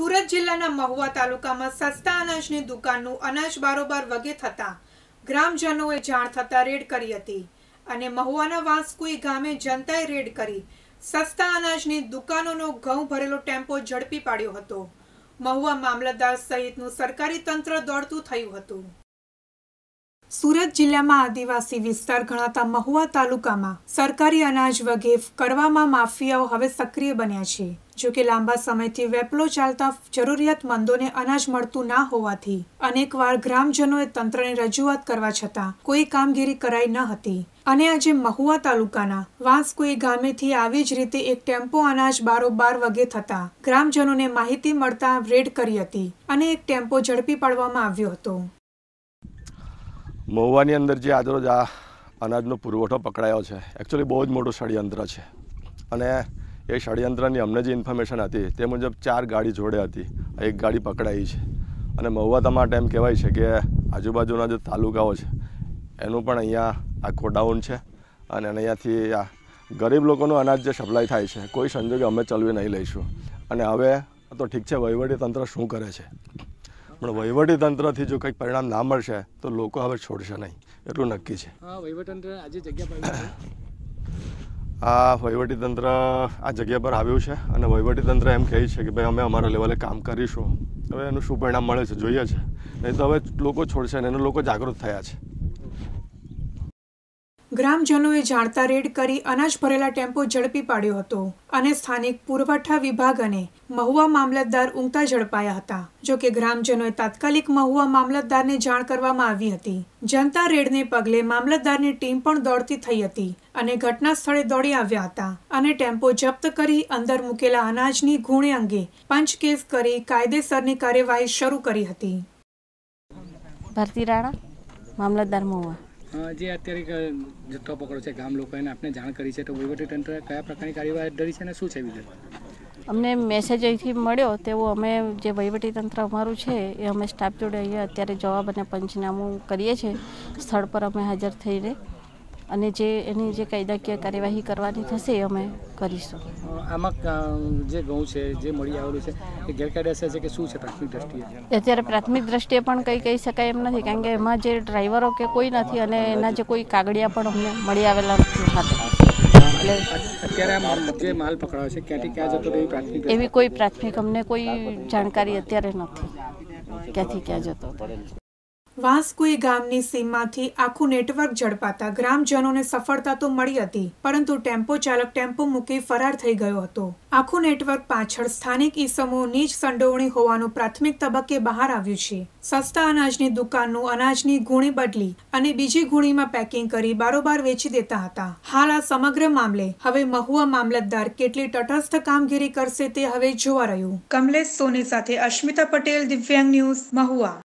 સુરત જિલ્લાના મહુવા તાલુકામાં સસ્તા અનાજની દુકાનનું અનાજ બારોબાર વગે થતા ગ્રામજનોએ જાણ થતાં રેડ કરી હતી અને મહુવાના વાંસકુઈ ગામે જનતાએ રેડ કરી સસ્તા અનાજની દુકાનોનો ઘઉં ભરેલો ટેમ્પો ઝડપી પાડ્યો હતો મહુવા મામલતદાર સહિતનું સરકારી તંત્ર દોડતું થયું હતું સુરત જિલ્લામાં આદિવાસી વિસ્તાર ગણાતા મહુવા તાલુકામાં સરકારી અનાજ વગેફ કરવામાં માફિયાઓ હવે સક્રિય બન્યા છે જો કે લાંબા સમયથી વેપલો ચાલતા જરૂરિયાતમંદોને અનાજ મળતું ના હોવાથી અનેકવાર ગ્રામજનોએ તંત્રને રજૂઆત કરવા છતાં કોઈ કામગીરી કરાઈ ન હતી અને આજે મહુવા તાલુકાના વાંસકુઈ ગામેથી આવી જ રીતે એક ટેમ્પો અનાજ બારોબાર વગે થતા ગ્રામજનોને માહિતી મળતા રેડ કરી હતી અને એક ટેમ્પો ઝડપી પાડવામાં આવ્યો હતો મહુવાની અંદર જે આજરોજ આ અનાજનો પુરવઠો પકડાયો છે એકચ્યુઅલી બહુ જ મોટું ષડયંત્ર છે અને એ ષડયંત્રની અમને જે ઇન્ફોર્મેશન હતી તે મુજબ ચાર ગાડી જોડે હતી એક ગાડી પકડાઈ છે અને મહુવા તમારા એમ કહેવાય છે કે આજુબાજુના જે તાલુકાઓ છે એનું પણ અહીંયા આ કોડાઉન છે અને અહીંયાથી આ ગરીબ લોકોનું અનાજ જે સપ્લાય થાય છે કોઈ સંજોગે અમે ચલવી નહીં લઈશું અને હવે તો ઠીક છે વહીવટી તંત્ર શું કરે છે પણ વહીવટીતંત્રથી જો કંઈક પરિણામ ના મળશે તો લોકો હવે છોડશે નહીં એટલું નક્કી છે આ વહીવટીતંત્ર આ જગ્યા પર આવ્યું છે અને વહીવટીતંત્ર એમ કહે છે કે ભાઈ અમે અમારા લેવલે કામ કરીશું હવે એનું શું પરિણામ મળે છે જોઈએ છે નહીં તો હવે લોકો છોડશે ને એનું લોકો જાગૃત થયા છે ગ્રામજનોએ જાણતા રેડ કરી અનાજ ભરેલા ટેમ્પો ઝડપી પાડ્યો હતો અને સ્થાનિક પુરવઠા વિભાગ અને મહુવા મામલતદાર ઊંઘતા ઝડપાયા હતા જો કે ગ્રામજનોએ તાત્કાલિક મહુવા મામલતદારને જાણ કરવામાં આવી હતી જનતા રેડને પગલે મામલતદારની ટીમ પણ દોડતી થઈ હતી અને ઘટના સ્થળે દોડી આવ્યા હતા અને ટેમ્પો જપ્ત કરી અંદર મૂકેલા અનાજની ગુણે અંગે પંચ કેસ કરી કાયદેસરની કાર્યવાહી શરૂ કરી હતી ભારતી રાણા મામલતદાર મહુવા જે અત્યારે જથ્થો પકડો છે ગામ લોકો એને આપણે જાણ કરી છે તો વહીવટી તંત્ર કયા પ્રકારની કાર્યવાહી ધરી છે અને શું છે વિગત અમને મેસેજ અહીંથી મળ્યો તેવો અમે જે તંત્ર અમારું છે એ અમે સ્ટાફ જોડે અહીંયા અત્યારે જવાબ અને પંચનામું કરીએ છીએ સ્થળ પર અમે હાજર થઈને અને જે એની જે કાયદાકીય કાર્યવાહી કરવાની થશે એ અમે કરીશું આમાં જે ઘઉં છે જે મળી આવેલું છે એ ગેરકાયદેસર છે કે શું છે પ્રાથમિક દ્રષ્ટિએ અત્યારે પ્રાથમિક દ્રષ્ટિએ પણ કંઈ કહી શકાય એમ નથી કારણ કે એમાં જે ડ્રાઈવરો કે કોઈ નથી અને એના જે કોઈ કાગળિયા પણ અમને મળી આવેલા નથી અત્યારે માલ પકડાયો ક્યાં જતો એવી એવી કોઈ પ્રાથમિક અમને કોઈ જાણકારી અત્યારે નથી ક્યાંથી ક્યાં જતો વાંસકુઈ ગામની સીમમાંથી આખું નેટવર્ક ઝડપાતા ગ્રામજનોને સફળતા તો મળી હતી પરંતુ ટેમ્પો ચાલક ટેમ્પો મૂકી ફરાર થઈ ગયો હતો આખું નેટવર્ક પાછળ સ્થાનિક ઈસમો નીચ સંડોવણી હોવાનું પ્રાથમિક તબક્કે બહાર આવ્યું છે સસ્તા અનાજની દુકાનનું અનાજની ગુણી બદલી અને બીજી ગુણીમાં પેકિંગ કરી બારોબાર વેચી દેતા હતા હાલ આ સમગ્ર મામલે હવે મહુઆ મામલતદાર કેટલી તટસ્થ કામગીરી કરશે તે હવે જોવા રહ્યું કમલેશ સોની સાથે અશ્મિતા પટેલ દિવ્યાંગ ન્યૂઝ મહુવા